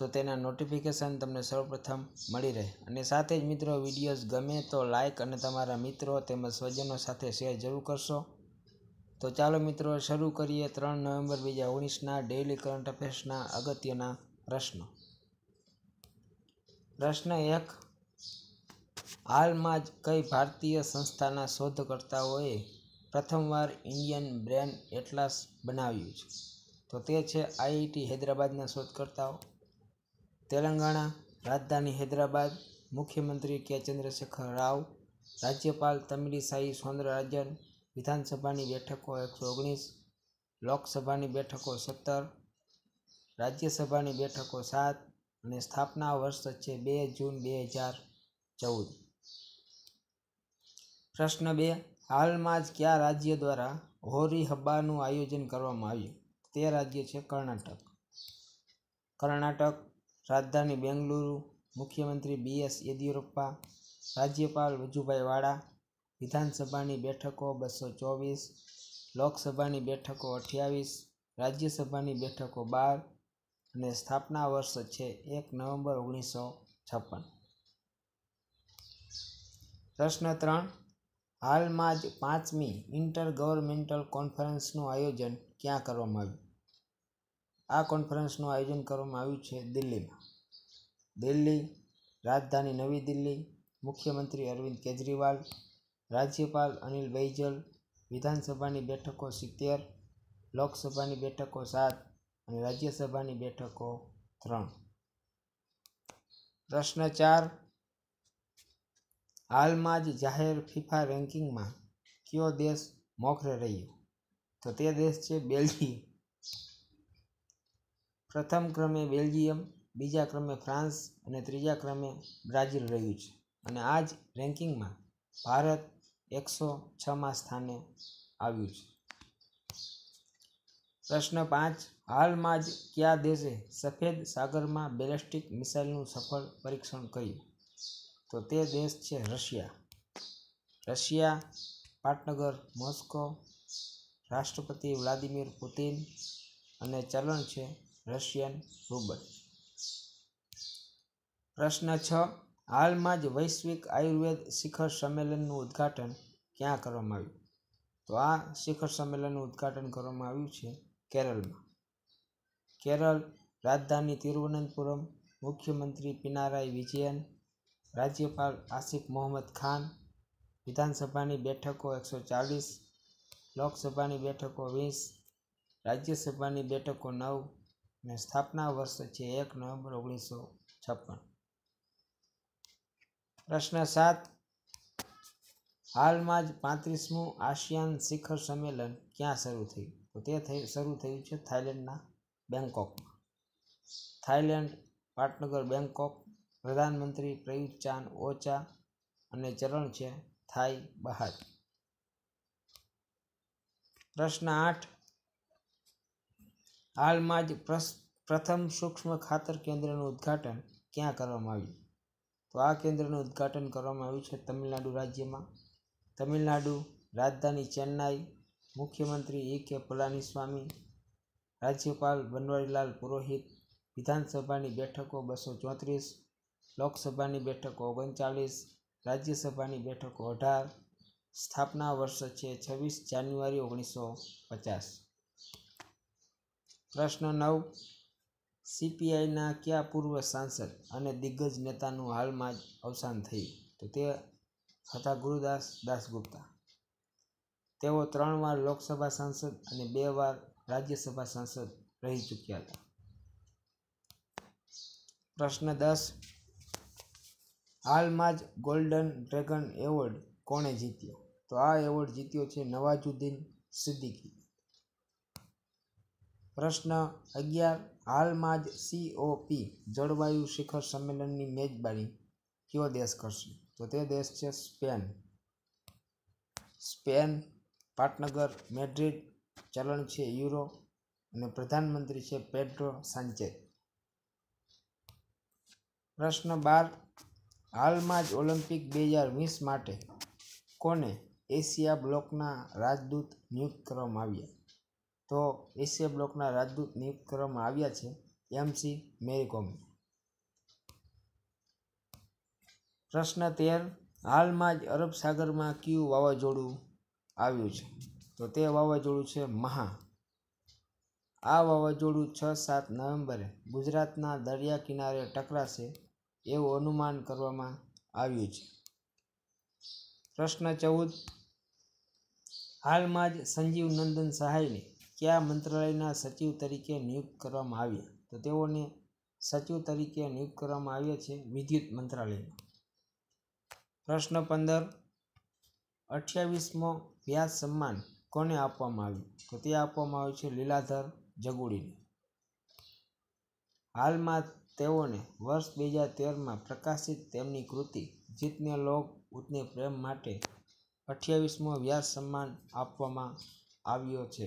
તો તેના નોટિફિકેશન તમને સૌપ્રથમ મળી રહે અને સાથે જ મિત્રો વિડીયોઝ ગમે તો લાઇક અને તમારા મિત્રો તેમજ સ્વજનો સાથે શેર જરૂર કરશો તો ચાલો મિત્રો શરૂ કરીએ ત્રણ નવેમ્બર બે હજાર ઓગણીસના ડેઇલી કરંટ અફેર્સના અગત્યના પ્રશ્નો પ્રશ્ન એક હાલમાં જ કઈ ભારતીય સંસ્થાના શોધકર્તાઓએ પ્રથમવાર ઇન્ડિયન બ્રેન એટલાસ બનાવ્યું છે તો તે છે આઈઆઈટી હૈદરાબાદના શોધકર્તાઓ તેલંગાણા રાજધાની હૈદરાબાદ મુખ્યમંત્રી કે ચંદ્રશેખર રાવ રાજ્યપાલ તમિલિસાઈ સૌંદરરાજન વિધાનસભાની બેઠકો એકસો ઓગણીસ લોકસભાની બેઠકો સત્તર રાજ્યસભાની બેઠકો સાત અને સ્થાપના વર્ષ છે બે જૂન બે હજાર ચૌદ પ્રશ્ન બે હાલમાં જ કયા રાજ્ય દ્વારા હોરી હબ્બાનું આયોજન કરવામાં આવ્યું તે રાજ્ય છે કર્ણાટક કર્ણાટક રાજધાની બેંગલુરુ મુખ્યમંત્રી બી એસ યેદિયુરપ્પા રાજ્યપાલ વજુભાઈ વાળા વિધાનસભાની બેઠકો બસો ચોવીસ લોકસભાની બેઠકો અઠ્યાવીસ રાજ્યસભાની બેઠકો બાર અને સ્થાપના વર્ષ છે એક નવેમ્બર ઓગણીસો છપ્પન પ્રશ્ન ત્રણ હાલમાં જ પાંચમી ઇન્ટર ગવર્મેન્ટલ કોન્ફરન્સનું આયોજન ક્યાં કરવામાં આવ્યું આ કોન્ફરન્સનું આયોજન કરવામાં આવ્યું છે દિલ્હીમાં દિલ્હી રાજધાની નવી દિલ્હી મુખ્યમંત્રી અરવિંદ કેજરીવાલ રાજ્યપાલ અનિલ બૈજલ વિધાનસભાની બેઠકો સિત્તેર લોકસભાની બેઠકો સાત અને રાજ્યસભાની બેઠકો ત્રણ પ્રશ્ન ચાર હાલમાં જ જાહેર ફિફા રેન્કિંગમાં કયો દેશ મોખરે રહ્યો તો તે દેશ છે બેલ્જિયમ પ્રથમ ક્રમે બેલ્જિયમ બીજા ક્રમે ફ્રાન્સ અને ત્રીજા ક્રમે બ્રાઝિલ રહ્યું છે અને આ જ રેન્કિંગમાં ભારત એકસો છમાં સ્થાને આવ્યું છે પ્રશ્ન પાંચ હાલમાં જ કયા દેશે સફેદ સાગરમાં બેલેસ્ટિક મિસાઇલનું સફળ પરીક્ષણ કર્યું તો તે દેશ છે રશિયા રશિયા પાટનગર મોસ્કો રાષ્ટ્રપતિ વ્લાદિમીર પુતિન અને ચલણ છે રશિયન રૂબલ પ્રશ્ન છ હાલમાં જ વૈશ્વિક આયુર્વેદ શિખર સંમેલનનું ઉદ્ઘાટન ક્યાં કરવામાં આવ્યું તો આ શિખર સંમેલનનું ઉદ્ઘાટન કરવામાં આવ્યું છે કેરળમાં કેરળ રાજધાની તિરુવનંતપુરમ મુખ્યમંત્રી પિનારાય વિજયન રાજ્યપાલ આસિફ મોહમ્મદ ખાન વિધાનસભાની બેઠકો એકસો ચાલીસ લોકસભાની બેઠકો વીસ રાજ્યસભાની બેઠકો નવ અને સ્થાપના વર્ષ છે એક નવેમ્બર ઓગણીસો છપ્પન પ્રશ્ન સાત હાલમાં જ પાંત્રીસમું આસિયાન શિખર સંમેલન ક્યાં શરૂ થયું તો તે થઈ શરૂ થયું છે થાઇલેન્ડના બેંકોકમાં થાઇલેન્ડ પાટનગર બેંગકોક પ્રધાનમંત્રી પ્રયુત ચાન ઓચા અને ચરણ છે થાઈ બહાર પ્રશ્ન આઠ હાલમાં જ પ્રથમ સૂક્ષ્મ ખાતર કેન્દ્રનું ઉદ્ઘાટન ક્યાં કરવામાં આવ્યું તો આ કેન્દ્રનું ઉદ્ઘાટન કરવામાં આવ્યું છે તમિલનાડુ રાજ્યમાં તમિલનાડુ રાજધાની ચેન્નાઈ મુખ્યમંત્રી એ કે પલાનીસ્વામી રાજ્યપાલ બનવારીલાલ પુરોહિત વિધાનસભાની બેઠકો બસો ચોત્રીસ લોકસભાની બેઠકો ઓગણચાલીસ રાજ્યસભાની બેઠકો અઢાર સ્થાપના વર્ષ છે છવ્વીસ જાન્યુઆરી ઓગણીસો પચાસ પ્રશ્ન નવ સીપીઆઈના કયા પૂર્વ સાંસદ અને દિગ્ગજ નેતાનું હાલમાં જ અવસાન થયું તો તે હતા ગુરુદાસ દાસગુપ્તા તેઓ ત્રણ વાર લોકસભા સાંસદ અને બે વાર રાજ્યસભા સાંસદ રહી ચૂક્યા હતા પ્રશ્ન દસ હાલમાં જ ગોલ્ડન ડ્રેગન એવોર્ડ કોણે જીત્યો તો આ એવોર્ડ જીત્યો છે નવાજુદ્દીન સિદ્દીકી પ્રશ્ન અગિયાર હાલમાં જ સીઓપી જળવાયુ શિખર સંમેલનની મેજબાની કયો દેશ કરશે તો તે દેશ છે સ્પેન સ્પેન પાટનગર મેડ્રિડ ચલણ છે યુરો અને પ્રધાનમંત્રી છે પેડ્રો સાંચેત પ્રશ્ન બાર હાલમાં જ ઓલિમ્પિક બે હજાર વીસ માટે કોને એશિયા બ્લોકના રાજદૂત નિયુક્ત કરવામાં આવ્યા તો એશિયા બ્લોકના રાજદૂત નિયુક્ત કરવામાં આવ્યા છે એમસી કોમ પ્રશ્ન તેર હાલમાં જ અરબ સાગરમાં કયું વાવાઝોડું આવ્યું છે તો તે વાવાઝોડું છે મહા આ વાવાઝોડું છ સાત નવેમ્બરે ગુજરાતના દરિયા કિનારે ટકરાશે એવું અનુમાન કરવામાં આવ્યું છે પ્રશ્ન ચૌદ હાલમાં જ સંજીવ નંદન સહાયની કયા મંત્રાલયના સચિવ તરીકે નિયુક્ત કરવામાં આવ્યા તો તેઓને સચિવ તરીકે નિયુક્ત કરવામાં આવ્યા છે વિદ્યુત મંત્રાલયમાં પ્રશ્ન પંદર અઠ્યાવીસમો વ્યાસ સન્માન કોને આપવામાં આવ્યું તો તે આપવામાં આવ્યું છે લીલાધર જગુડીને હાલમાં તેઓને વર્ષ બે હજાર તેરમાં પ્રકાશિત તેમની કૃતિ જીતને લોક ઉતને પ્રેમ માટે અઠ્યાવીસમો વ્યાસ સન્માન આપવામાં આવ્યો છે